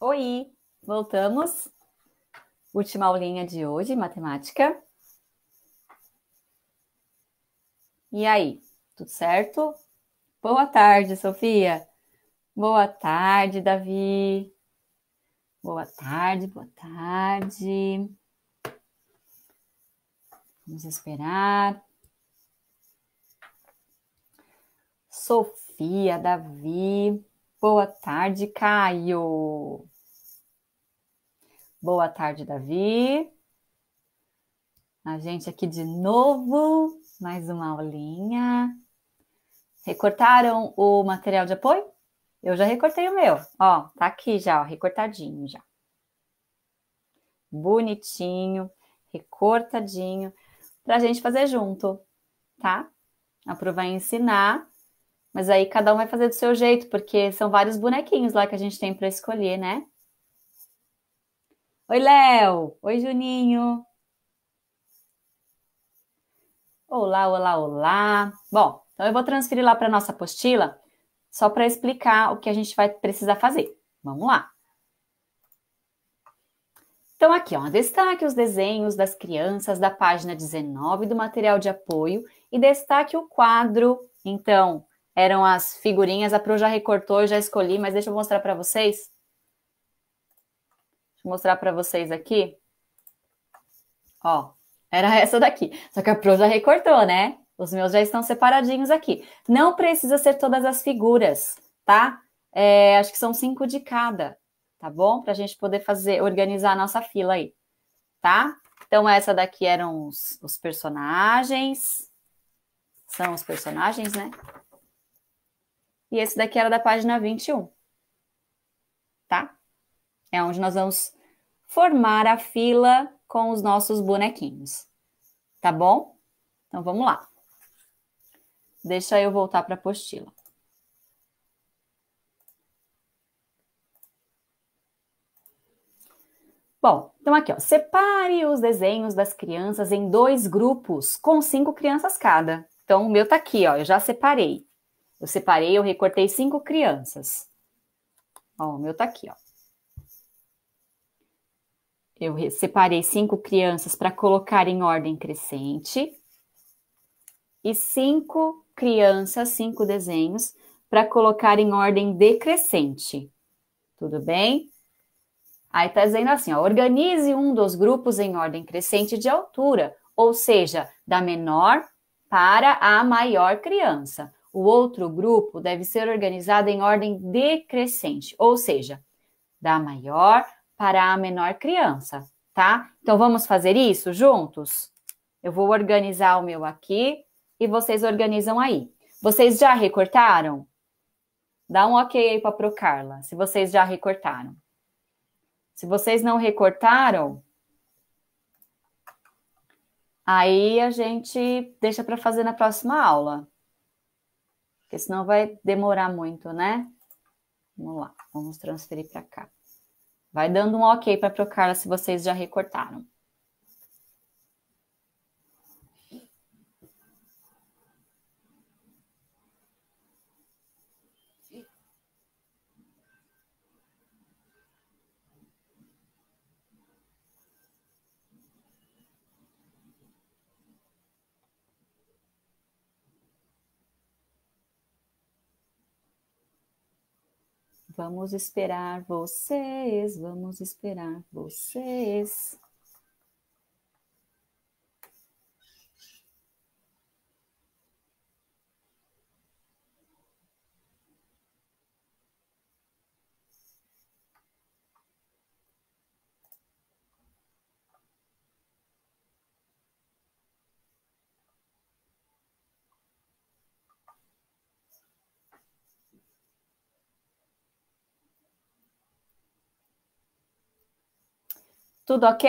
Oi, voltamos. Última aulinha de hoje, matemática. E aí, tudo certo? Boa tarde, Sofia. Boa tarde, Davi. Boa tarde, boa tarde. Vamos esperar. Sofia, Davi. Boa tarde, Caio. Boa tarde, Davi. A gente aqui de novo, mais uma aulinha. Recortaram o material de apoio? Eu já recortei o meu. Ó, tá aqui já, ó, recortadinho já. Bonitinho, recortadinho, para a gente fazer junto, tá? Aprovar e ensinar mas aí cada um vai fazer do seu jeito, porque são vários bonequinhos lá que a gente tem para escolher, né? Oi, Léo! Oi, Juninho! Olá, olá, olá! Bom, então eu vou transferir lá para nossa apostila, só para explicar o que a gente vai precisar fazer. Vamos lá! Então, aqui, ó, destaque os desenhos das crianças da página 19 do material de apoio e destaque o quadro, então, eram as figurinhas. A Pro já recortou, já escolhi, mas deixa eu mostrar para vocês. Deixa eu mostrar para vocês aqui. Ó, era essa daqui. Só que a Pro já recortou, né? Os meus já estão separadinhos aqui. Não precisa ser todas as figuras, tá? É, acho que são cinco de cada, tá bom? Para a gente poder fazer, organizar a nossa fila aí, tá? Então, essa daqui eram os, os personagens. São os personagens, né? E esse daqui era da página 21. Tá? É onde nós vamos formar a fila com os nossos bonequinhos. Tá bom? Então vamos lá. Deixa eu voltar para a apostila. Bom, então aqui, ó, separe os desenhos das crianças em dois grupos com cinco crianças cada. Então o meu tá aqui, ó, eu já separei. Eu separei, eu recortei cinco crianças. Ó, o meu tá aqui, ó. Eu separei cinco crianças para colocar em ordem crescente e cinco crianças, cinco desenhos para colocar em ordem decrescente. Tudo bem? Aí tá dizendo assim, ó, organize um dos grupos em ordem crescente de altura, ou seja, da menor para a maior criança. O outro grupo deve ser organizado em ordem decrescente, ou seja, da maior para a menor criança, tá? Então vamos fazer isso juntos? Eu vou organizar o meu aqui e vocês organizam aí. Vocês já recortaram? Dá um ok aí para pro Carla, se vocês já recortaram. Se vocês não recortaram, aí a gente deixa para fazer na próxima aula porque senão vai demorar muito, né? Vamos lá, vamos transferir para cá. Vai dando um ok para a Procarla se vocês já recortaram. Vamos esperar vocês, vamos esperar vocês. Tudo ok?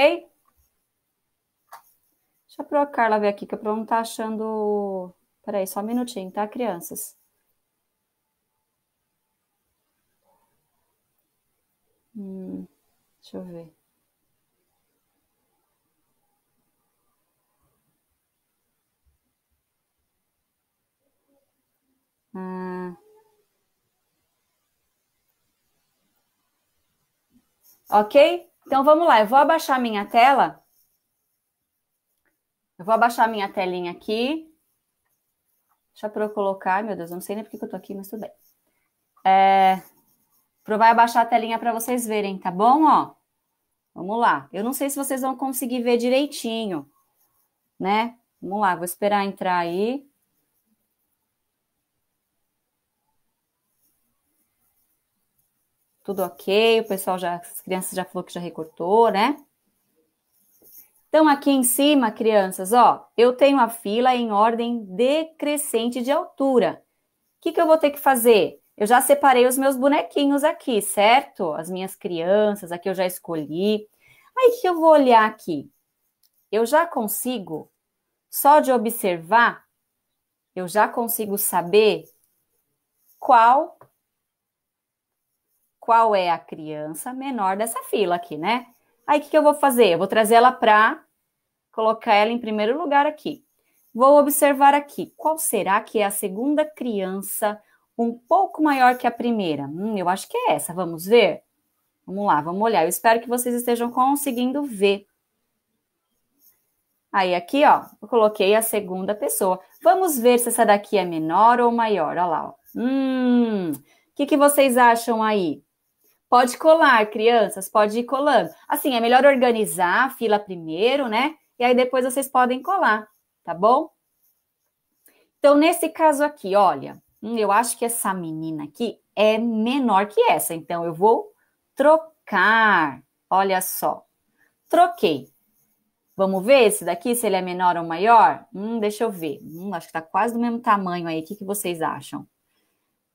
Deixa eu a Carla ver aqui, que eu não tá achando. Peraí, só um minutinho, tá, crianças? Hum, deixa eu ver. Ah. Ok? Então vamos lá, eu vou abaixar minha tela. Eu vou abaixar minha telinha aqui. Deixa para eu colocar, meu Deus, eu não sei nem porque que eu tô aqui, mas tudo bem. É, vai abaixar a telinha para vocês verem, tá bom? Ó, vamos lá. Eu não sei se vocês vão conseguir ver direitinho, né? Vamos lá, vou esperar entrar aí. tudo ok, o pessoal já, as crianças já falou que já recortou, né? Então, aqui em cima, crianças, ó, eu tenho a fila em ordem decrescente de altura. O que, que eu vou ter que fazer? Eu já separei os meus bonequinhos aqui, certo? As minhas crianças, aqui eu já escolhi. Aí, o que eu vou olhar aqui? Eu já consigo, só de observar, eu já consigo saber qual qual é a criança menor dessa fila aqui, né? Aí o que, que eu vou fazer? Eu vou trazer ela para colocar ela em primeiro lugar aqui. Vou observar aqui qual será que é a segunda criança um pouco maior que a primeira. Hum, eu acho que é essa, vamos ver? Vamos lá, vamos olhar. Eu espero que vocês estejam conseguindo ver. Aí aqui, ó, eu coloquei a segunda pessoa. Vamos ver se essa daqui é menor ou maior. Olha lá, ó. Hum, o que, que vocês acham aí? Pode colar, crianças, pode ir colando. Assim, é melhor organizar a fila primeiro, né? E aí depois vocês podem colar, tá bom? Então, nesse caso aqui, olha, hum, eu acho que essa menina aqui é menor que essa, então eu vou trocar. Olha só, troquei. Vamos ver esse daqui, se ele é menor ou maior? Hum, deixa eu ver. Hum, acho que tá quase do mesmo tamanho aí. O que, que vocês acham?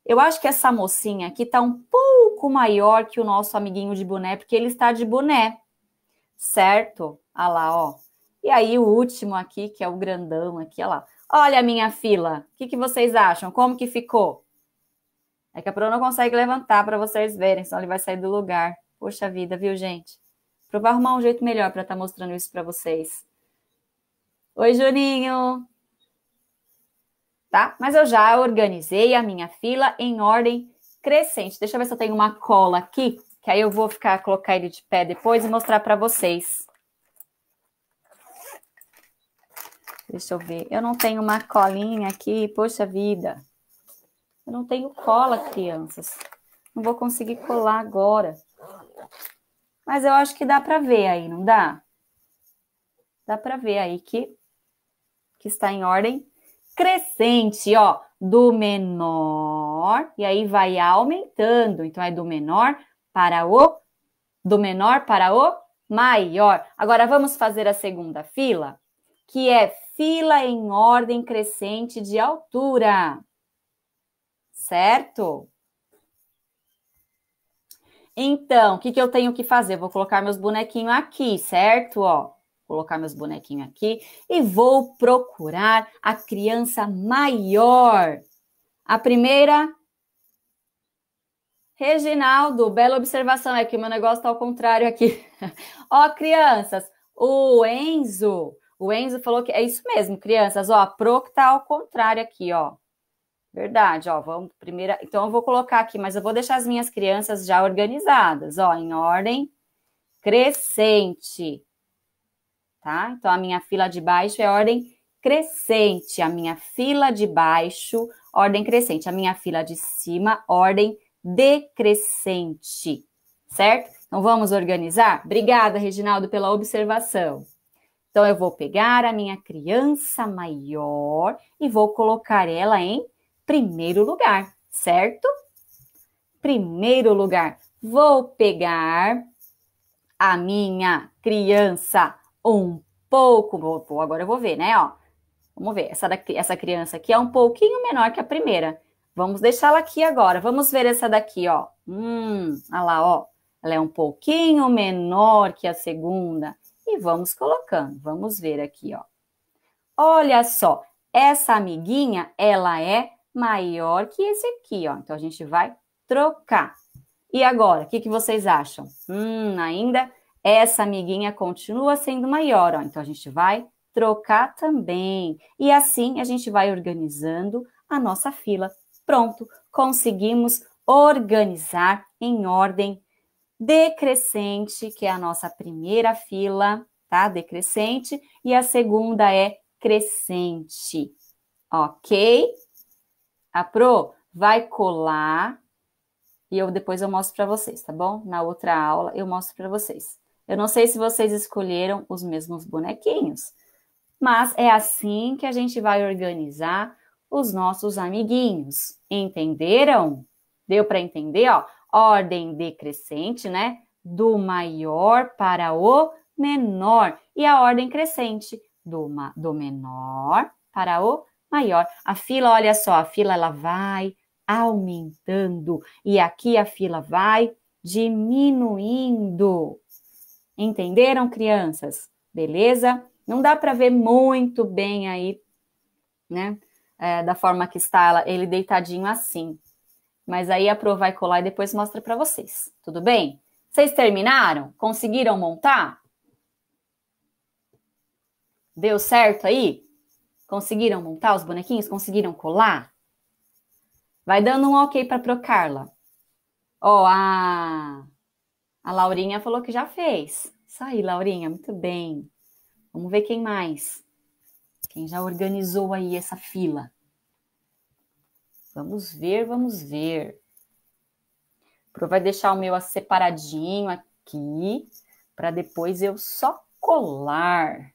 Eu acho que essa mocinha aqui está um pouco maior que o nosso amiguinho de boné, porque ele está de boné, certo? Olha lá, ó. E aí o último aqui, que é o grandão aqui, olha lá. Olha a minha fila. O que, que vocês acham? Como que ficou? É que a Pro não consegue levantar para vocês verem, senão ele vai sair do lugar. Poxa vida, viu, gente? Provar arrumar um jeito melhor para estar tá mostrando isso para vocês. Oi, Juninho! tá? Mas eu já organizei a minha fila em ordem crescente. Deixa eu ver se eu tenho uma cola aqui, que aí eu vou ficar colocar ele de pé depois e mostrar para vocês. Deixa eu ver. Eu não tenho uma colinha aqui, poxa vida. Eu não tenho cola, crianças. Não vou conseguir colar agora. Mas eu acho que dá para ver aí, não dá? Dá para ver aí que que está em ordem crescente, ó, do menor, e aí vai aumentando. Então é do menor para o do menor para o maior. Agora vamos fazer a segunda fila, que é fila em ordem crescente de altura. Certo? Então, o que, que eu tenho que fazer? Eu vou colocar meus bonequinhos aqui, certo? Ó, colocar meus bonequinhos aqui e vou procurar a criança maior. A primeira, Reginaldo, bela observação, é que o meu negócio está ao contrário aqui. ó, crianças, o Enzo, o Enzo falou que é isso mesmo, crianças, ó, a pro que está ao contrário aqui, ó. Verdade, ó, vamos primeira, então eu vou colocar aqui, mas eu vou deixar as minhas crianças já organizadas, ó, em ordem crescente tá? Então, a minha fila de baixo é ordem crescente. A minha fila de baixo, ordem crescente. A minha fila de cima, ordem decrescente, certo? Então, vamos organizar? Obrigada, Reginaldo, pela observação. Então, eu vou pegar a minha criança maior e vou colocar ela em primeiro lugar, certo? Primeiro lugar. Vou pegar a minha criança um pouco. Agora eu vou ver, né? Ó, vamos ver. Essa, daqui, essa criança aqui é um pouquinho menor que a primeira. Vamos deixá-la aqui agora. Vamos ver essa daqui, ó. Hum, olha lá, ó. Ela é um pouquinho menor que a segunda. E vamos colocando. Vamos ver aqui, ó. Olha só, essa amiguinha, ela é maior que esse aqui, ó. Então, a gente vai trocar. E agora, o que, que vocês acham? Hum, ainda essa amiguinha continua sendo maior, ó, então a gente vai trocar também. E assim a gente vai organizando a nossa fila. Pronto, conseguimos organizar em ordem decrescente, que é a nossa primeira fila, tá? Decrescente, e a segunda é crescente. Ok? A Pro vai colar e eu depois eu mostro para vocês, tá bom? Na outra aula eu mostro para vocês. Eu não sei se vocês escolheram os mesmos bonequinhos, mas é assim que a gente vai organizar os nossos amiguinhos. Entenderam? Deu para entender, ó? Ordem decrescente, né? Do maior para o menor. E a ordem crescente do, do menor para o maior. A fila, olha só, a fila ela vai aumentando e aqui a fila vai diminuindo. Entenderam, crianças? Beleza? Não dá para ver muito bem aí, né? É, da forma que está ela, ele deitadinho assim. Mas aí a Pro vai colar e depois mostra para vocês. Tudo bem? Vocês terminaram? Conseguiram montar? Deu certo aí? Conseguiram montar os bonequinhos? Conseguiram colar? Vai dando um ok para pro Carla. Ó, oh, ah, a Laurinha falou que já fez. Isso aí, Laurinha, muito bem. Vamos ver quem mais. Quem já organizou aí essa fila? Vamos ver, vamos ver. Pro vai deixar o meu separadinho aqui para depois eu só colar.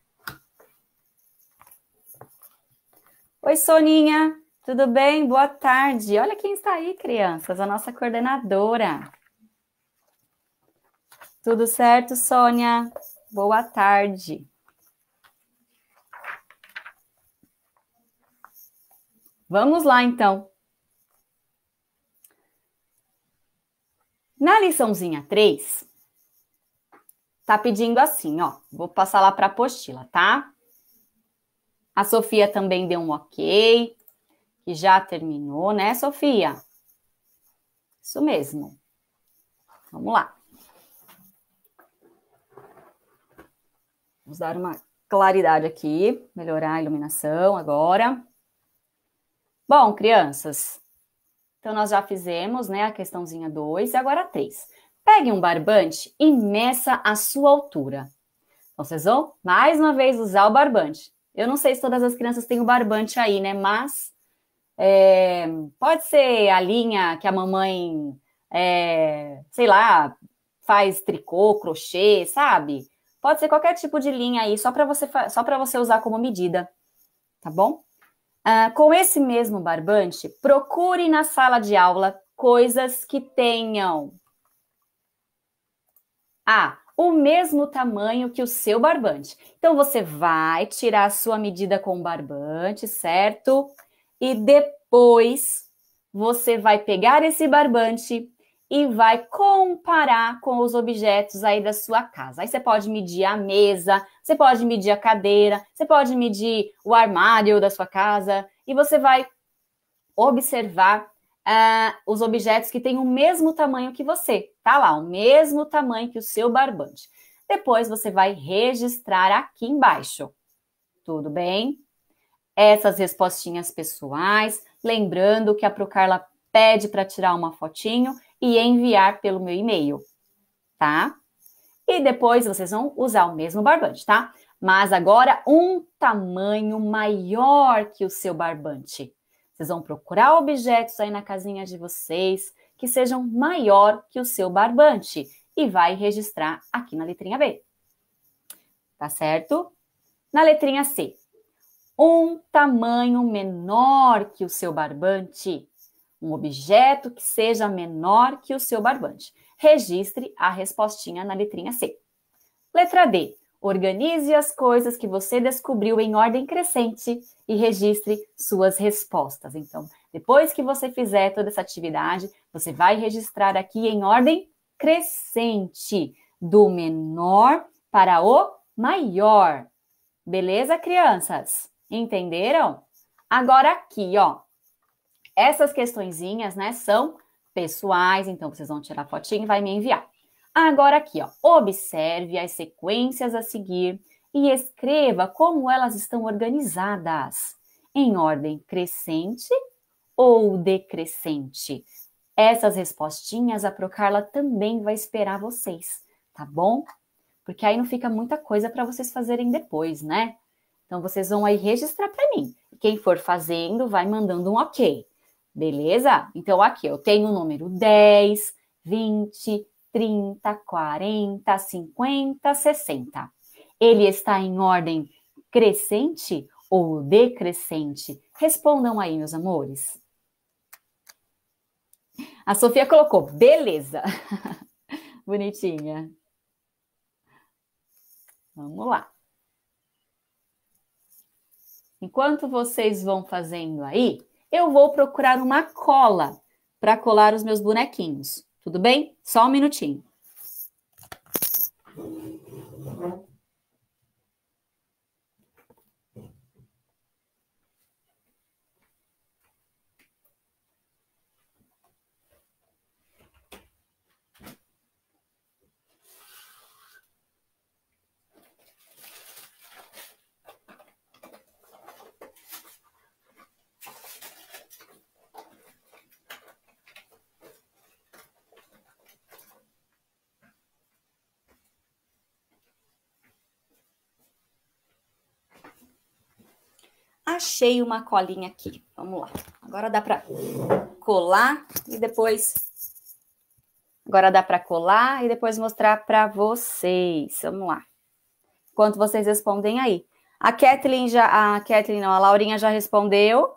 Oi, Soninha, tudo bem? Boa tarde. Olha quem está aí, crianças, a nossa coordenadora. Tudo certo, Sônia? Boa tarde. Vamos lá, então. Na liçãozinha 3, tá pedindo assim, ó. Vou passar lá para a apostila, tá? A Sofia também deu um ok, e já terminou, né, Sofia? Isso mesmo. Vamos lá. Vamos dar uma claridade aqui, melhorar a iluminação agora. Bom, crianças, então nós já fizemos né, a questãozinha 2 e agora 3. Pegue um barbante e meça a sua altura. Então, vocês vão mais uma vez usar o barbante. Eu não sei se todas as crianças têm o barbante aí, né? Mas é, pode ser a linha que a mamãe, é, sei lá, faz tricô, crochê, sabe? Pode ser qualquer tipo de linha aí, só para você, só você usar como medida, tá bom? Uh, com esse mesmo barbante, procure na sala de aula coisas que tenham A. O mesmo tamanho que o seu barbante. Então, você vai tirar a sua medida com o barbante, certo? E depois, você vai pegar esse barbante e vai comparar com os objetos aí da sua casa. Aí você pode medir a mesa, você pode medir a cadeira, você pode medir o armário da sua casa e você vai observar uh, os objetos que têm o mesmo tamanho que você, tá lá, o mesmo tamanho que o seu barbante. Depois você vai registrar aqui embaixo. Tudo bem? Essas respostinhas pessoais, lembrando que a Procarla pede para tirar uma fotinho e enviar pelo meu e-mail, tá? E depois vocês vão usar o mesmo barbante, tá? Mas agora um tamanho maior que o seu barbante. Vocês vão procurar objetos aí na casinha de vocês que sejam maior que o seu barbante e vai registrar aqui na letrinha B. Tá certo? Na letrinha C, um tamanho menor que o seu barbante um objeto que seja menor que o seu barbante. Registre a respostinha na letrinha C. Letra D. Organize as coisas que você descobriu em ordem crescente e registre suas respostas. Então, depois que você fizer toda essa atividade, você vai registrar aqui em ordem crescente, do menor para o maior. Beleza, crianças? Entenderam? Agora aqui, ó, essas questõezinhas, né, são pessoais, então vocês vão tirar a fotinho e vai me enviar. Agora aqui, ó, observe as sequências a seguir e escreva como elas estão organizadas, em ordem crescente ou decrescente. Essas respostinhas a Procarla também vai esperar vocês, tá bom? Porque aí não fica muita coisa para vocês fazerem depois, né? Então vocês vão aí registrar para mim. Quem for fazendo, vai mandando um OK. Beleza? Então aqui eu tenho o número 10, 20, 30, 40, 50, 60. Ele está em ordem crescente ou decrescente? Respondam aí, meus amores. A Sofia colocou, beleza. Bonitinha. Vamos lá. Enquanto vocês vão fazendo aí, eu vou procurar uma cola para colar os meus bonequinhos. Tudo bem? Só um minutinho. achei uma colinha aqui. Vamos lá. Agora dá para colar e depois. Agora dá para colar e depois mostrar para vocês. Vamos lá. Enquanto vocês respondem aí. A Kathleen já. A Kathleen não, a Laurinha já respondeu.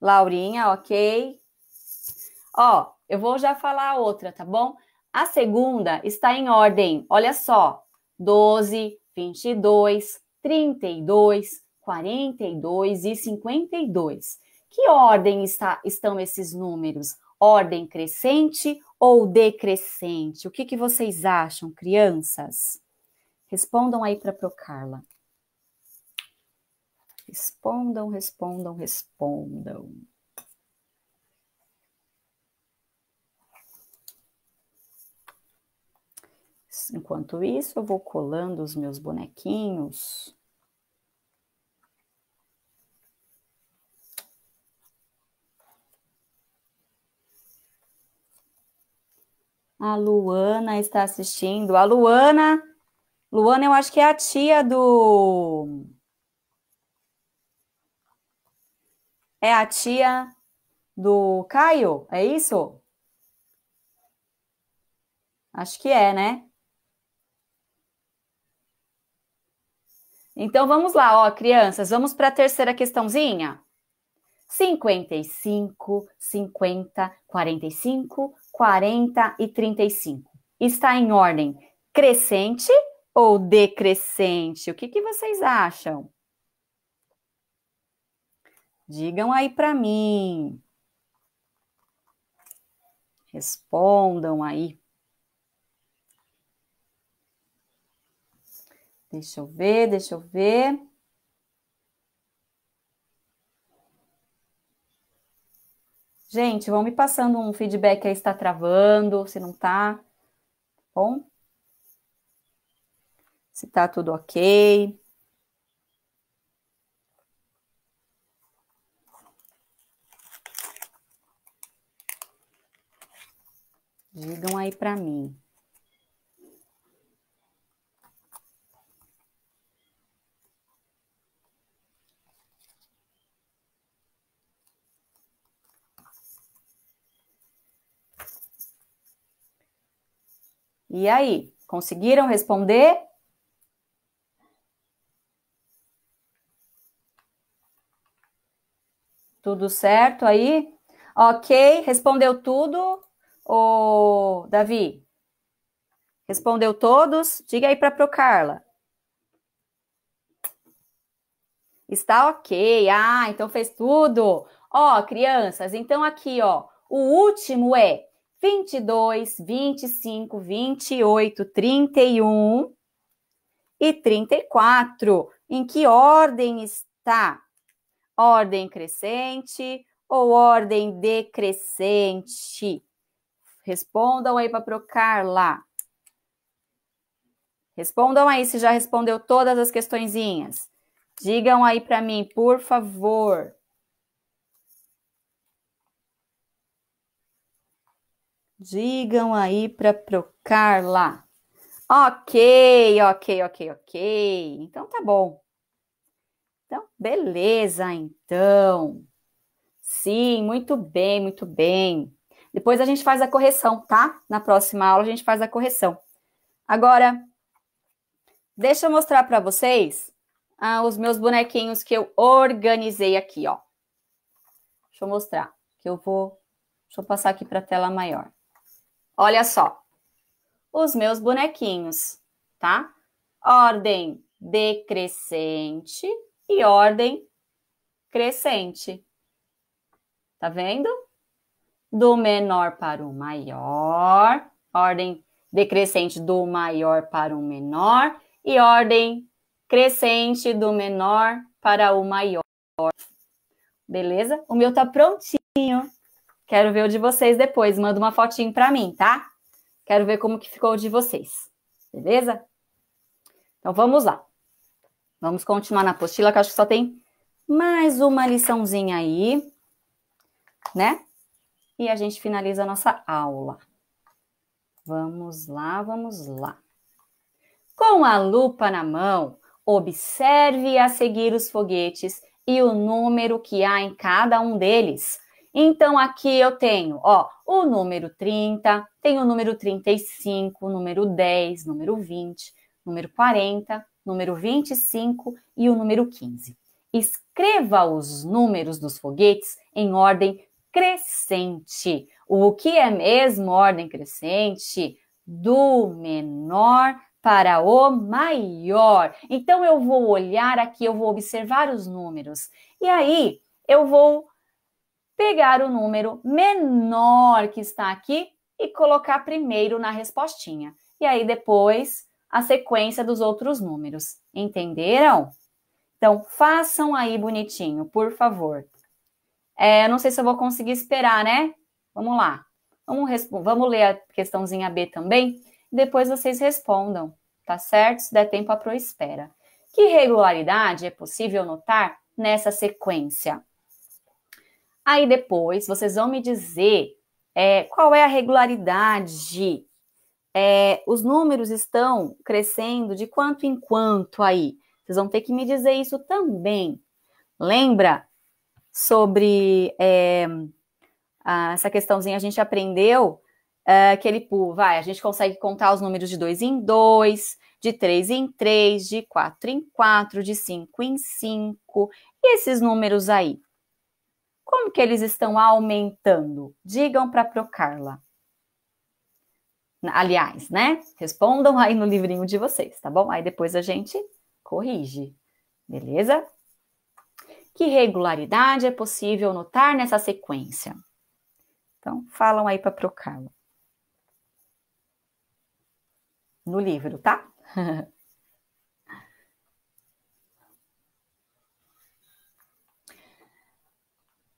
Laurinha, ok. Ó, eu vou já falar a outra, tá bom? A segunda está em ordem. Olha só: 12, 22, 32, 42 e 52. Que ordem está, estão esses números? Ordem crescente ou decrescente? O que, que vocês acham, crianças? Respondam aí para Procarla. Respondam, respondam, respondam. Enquanto isso, eu vou colando os meus bonequinhos. A Luana está assistindo. A Luana, Luana, eu acho que é a tia do. É a tia do Caio, é isso? Acho que é, né? Então vamos lá, ó, crianças, vamos para a terceira questãozinha. 55, 50, 45, 40 e 35. Está em ordem crescente ou decrescente? O que, que vocês acham? Digam aí para mim. Respondam aí. Deixa eu ver, deixa eu ver. Gente, vão me passando um feedback aí se está travando, se não está. Bom? Se está tudo ok. Digam aí para mim. E aí, conseguiram responder? Tudo certo aí? Ok, respondeu tudo, o Davi? Respondeu todos? Diga aí para pro Carla. Está ok. Ah, então fez tudo. Ó, crianças, então aqui, ó, o último é 22, 25, 28, 31 e 34. Em que ordem está? Ordem crescente ou ordem decrescente? Respondam aí para Procar Carla Respondam aí se já respondeu todas as questõezinhas. Digam aí para mim, por favor. Digam aí para lá. Ok, ok, ok, ok. Então tá bom. Então, beleza, então. Sim, muito bem, muito bem. Depois a gente faz a correção, tá? Na próxima aula a gente faz a correção. Agora, deixa eu mostrar para vocês ah, os meus bonequinhos que eu organizei aqui, ó. Deixa eu mostrar, que eu vou... Deixa eu passar aqui para a tela maior. Olha só. Os meus bonequinhos, tá? Ordem decrescente e ordem crescente. Tá vendo? Do menor para o maior, ordem decrescente do maior para o menor e ordem crescente do menor para o maior. Beleza? O meu tá prontinho. Quero ver o de vocês depois. Manda uma fotinho para mim, tá? Quero ver como que ficou o de vocês. Beleza? Então vamos lá. Vamos continuar na apostila, que acho que só tem mais uma liçãozinha aí, né? E a gente finaliza a nossa aula. Vamos lá, vamos lá. Com a lupa na mão, observe a seguir os foguetes e o número que há em cada um deles. Então, aqui eu tenho, ó, o número 30, tenho o número 35, o número 10, número 20, número 40, número 25 e o número 15. Escreva os números dos foguetes em ordem crescente. O que é mesmo ordem crescente? Do menor para o maior. Então eu vou olhar aqui, eu vou observar os números. E aí eu vou pegar o número menor que está aqui e colocar primeiro na respostinha. E aí depois a sequência dos outros números. Entenderam? Então, façam aí bonitinho, por favor. É, não sei se eu vou conseguir esperar, né? Vamos lá. Vamos, vamos ler a questãozinha B também. Depois vocês respondam, tá certo? Se der tempo, a espera Que regularidade é possível notar nessa sequência? Aí depois vocês vão me dizer é, qual é a regularidade. É, os números estão crescendo de quanto em quanto aí. Vocês vão ter que me dizer isso também. Lembra sobre é, a, essa questãozinha? A gente aprendeu é, que ele, vai, a gente consegue contar os números de dois em dois, de três em três, de quatro em quatro, de cinco em cinco, e esses números aí. Como que eles estão aumentando? Digam para a Procarla. Aliás, né? Respondam aí no livrinho de vocês, tá bom? Aí depois a gente corrige, beleza? Que regularidade é possível notar nessa sequência? Então, falam aí para Procarla. No livro, tá?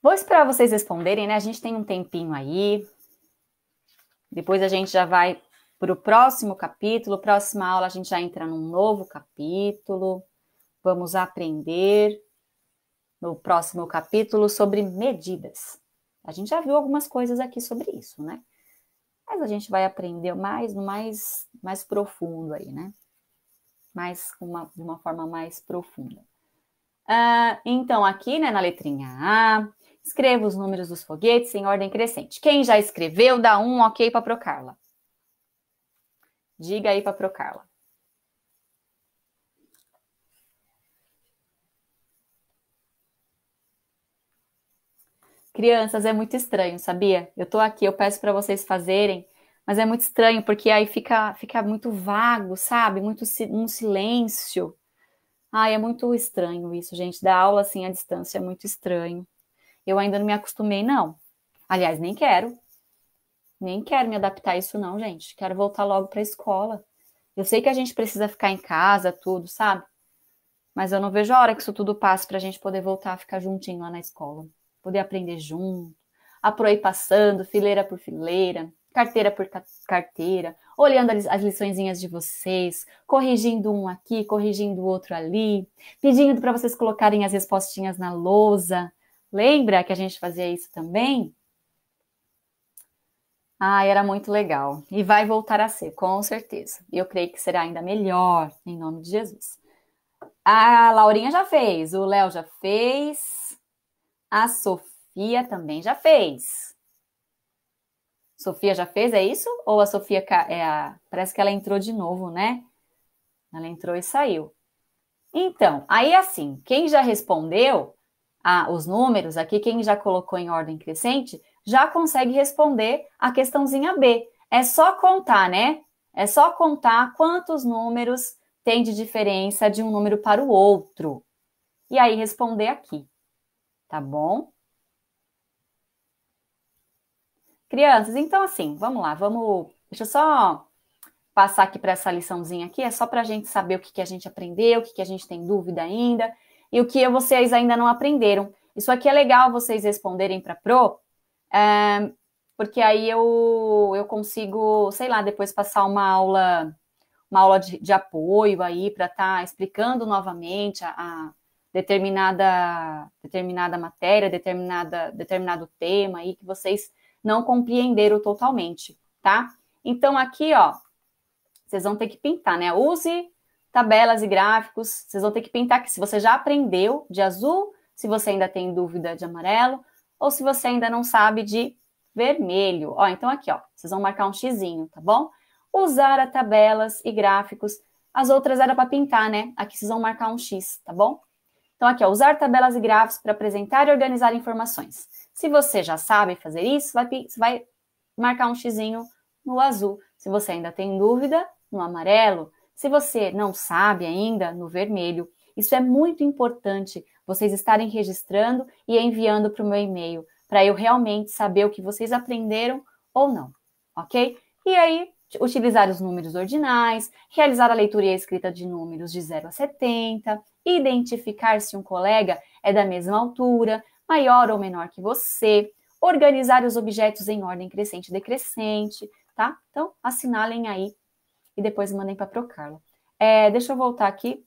Vou esperar vocês responderem, né? A gente tem um tempinho aí. Depois a gente já vai para o próximo capítulo. Próxima aula a gente já entra num novo capítulo. Vamos aprender no próximo capítulo sobre medidas. A gente já viu algumas coisas aqui sobre isso, né? Mas a gente vai aprender mais, mais, mais profundo aí, né? Mais uma, de uma forma mais profunda. Uh, então, aqui, né, na letrinha A, Escreva os números dos foguetes em ordem crescente. Quem já escreveu, dá um ok para Procarla. Diga aí para Procarla. Crianças, é muito estranho, sabia? Eu tô aqui, eu peço para vocês fazerem, mas é muito estranho porque aí fica, fica muito vago, sabe? Muito um silêncio. Ai, é muito estranho isso, gente. Da aula assim à distância é muito estranho. Eu ainda não me acostumei, não. Aliás, nem quero. Nem quero me adaptar a isso, não, gente. Quero voltar logo para a escola. Eu sei que a gente precisa ficar em casa, tudo, sabe? Mas eu não vejo a hora que isso tudo passe para a gente poder voltar a ficar juntinho lá na escola. Poder aprender junto, a proir passando, fileira por fileira, carteira por ca carteira, olhando as liçõezinhas de vocês, corrigindo um aqui, corrigindo o outro ali, pedindo para vocês colocarem as respostinhas na lousa, Lembra que a gente fazia isso também? Ah, era muito legal. E vai voltar a ser, com certeza. Eu creio que será ainda melhor, em nome de Jesus. A Laurinha já fez, o Léo já fez, a Sofia também já fez. Sofia já fez, é isso? Ou a Sofia é a... parece que ela entrou de novo, né? Ela entrou e saiu. Então, aí assim, quem já respondeu, a, os números aqui, quem já colocou em ordem crescente, já consegue responder a questãozinha B. É só contar, né? É só contar quantos números tem de diferença de um número para o outro. E aí responder aqui, tá bom? Crianças, então assim, vamos lá, vamos. Deixa eu só passar aqui para essa liçãozinha aqui, é só para a gente saber o que, que a gente aprendeu, o que, que a gente tem dúvida ainda e o que vocês ainda não aprenderam. Isso aqui é legal vocês responderem para Pro, é, porque aí eu, eu consigo, sei lá, depois passar uma aula uma aula de, de apoio aí para estar tá explicando novamente a, a, determinada determinada matéria, determinada determinado tema aí que vocês não compreenderam totalmente, tá? Então aqui, ó, vocês vão ter que pintar, né? Use tabelas e gráficos. Vocês vão ter que pintar aqui se você já aprendeu de azul, se você ainda tem dúvida de amarelo, ou se você ainda não sabe de vermelho. Ó, então aqui, ó, vocês vão marcar um xizinho, tá bom? Usar a tabelas e gráficos. As outras era para pintar, né? Aqui vocês vão marcar um X, tá bom? Então, aqui, ó, usar tabelas e gráficos para apresentar e organizar informações. Se você já sabe fazer isso, vai, vai marcar um xizinho no azul. Se você ainda tem dúvida, no amarelo. Se você não sabe ainda, no vermelho, isso é muito importante vocês estarem registrando e enviando para o meu e-mail, para eu realmente saber o que vocês aprenderam ou não, ok? E aí, utilizar os números ordinais, realizar a leitura e a escrita de números de 0 a 70, identificar se um colega é da mesma altura, maior ou menor que você, organizar os objetos em ordem crescente e decrescente, tá? Então, assinalem aí e depois mandem para a Procarla. É, deixa eu voltar aqui.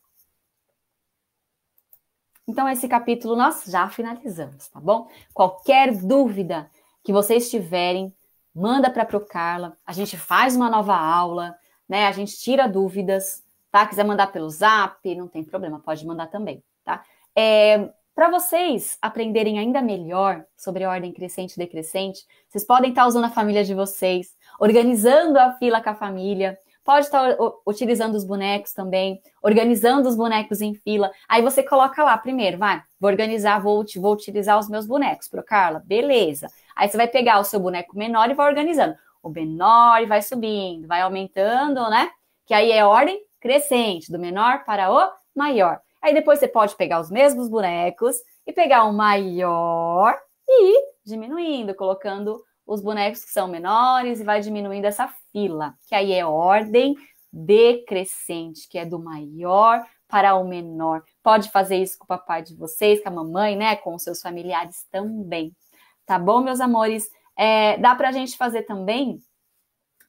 Então, esse capítulo nós já finalizamos, tá bom? Qualquer dúvida que vocês tiverem, manda para a Procarla, a gente faz uma nova aula, né? A gente tira dúvidas, tá? Quiser mandar pelo zap, não tem problema, pode mandar também, tá? É, para vocês aprenderem ainda melhor sobre ordem crescente e decrescente, vocês podem estar usando a família de vocês, organizando a fila com a família, pode estar utilizando os bonecos também, organizando os bonecos em fila. Aí você coloca lá primeiro, vai, vou organizar, vou, vou utilizar os meus bonecos, pro Carla, beleza. Aí você vai pegar o seu boneco menor e vai organizando. O menor e vai subindo, vai aumentando, né? Que aí é ordem crescente, do menor para o maior. Aí depois você pode pegar os mesmos bonecos e pegar o maior e ir diminuindo, colocando os bonecos que são menores e vai diminuindo essa fila, que aí é ordem decrescente, que é do maior para o menor. Pode fazer isso com o papai de vocês, com a mamãe, né? Com os seus familiares também. Tá bom, meus amores? É, dá para a gente fazer também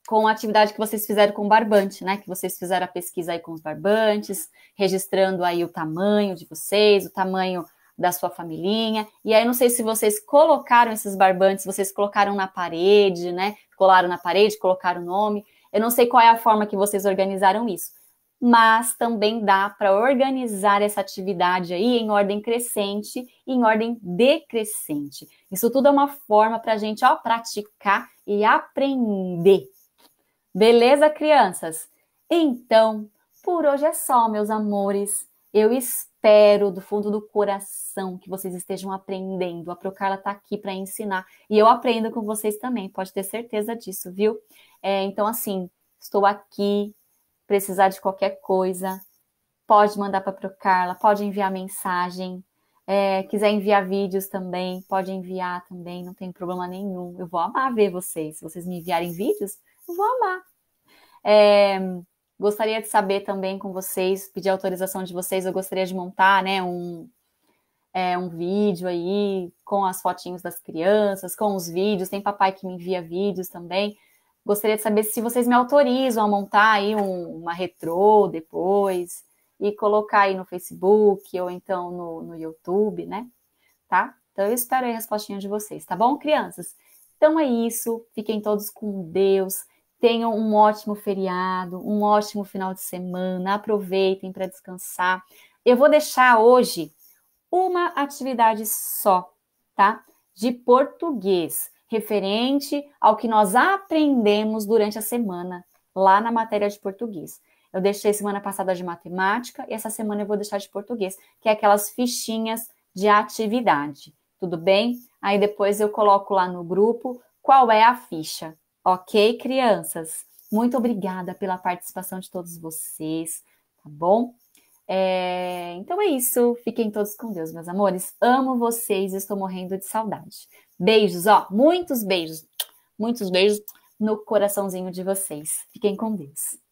com a atividade que vocês fizeram com o barbante, né? Que vocês fizeram a pesquisa aí com os barbantes, registrando aí o tamanho de vocês, o tamanho da sua familhinha. E aí, não sei se vocês colocaram esses barbantes, vocês colocaram na parede, né? Colaram na parede, colocaram o nome. Eu não sei qual é a forma que vocês organizaram isso, mas também dá para organizar essa atividade aí em ordem crescente e em ordem decrescente. Isso tudo é uma forma para a gente ó, praticar e aprender. Beleza, crianças? Então, por hoje é só, meus amores. Eu espero espero do fundo do coração que vocês estejam aprendendo. A Procarla está aqui para ensinar e eu aprendo com vocês também, pode ter certeza disso, viu? É, então, assim, estou aqui, precisar de qualquer coisa, pode mandar para a Procarla, pode enviar mensagem, é, quiser enviar vídeos também, pode enviar também, não tem problema nenhum. Eu vou amar ver vocês. Se vocês me enviarem vídeos, eu vou amar. É, Gostaria de saber também com vocês, pedir autorização de vocês, eu gostaria de montar né, um, é, um vídeo aí com as fotinhos das crianças, com os vídeos, tem papai que me envia vídeos também. Gostaria de saber se vocês me autorizam a montar aí um, uma retrô depois e colocar aí no Facebook ou então no, no YouTube, né? Tá? Então eu espero aí a respostinha de vocês, tá bom, crianças? Então é isso, fiquem todos com Deus. Tenham um ótimo feriado, um ótimo final de semana, aproveitem para descansar. Eu vou deixar hoje uma atividade só, tá? De português, referente ao que nós aprendemos durante a semana, lá na matéria de português. Eu deixei semana passada de matemática e essa semana eu vou deixar de português, que é aquelas fichinhas de atividade. Tudo bem? Aí depois eu coloco lá no grupo qual é a ficha, Ok, crianças? Muito obrigada pela participação de todos vocês, tá bom? É, então é isso. Fiquem todos com Deus, meus amores. Amo vocês, estou morrendo de saudade. Beijos, ó, muitos beijos, muitos beijos no coraçãozinho de vocês. Fiquem com Deus.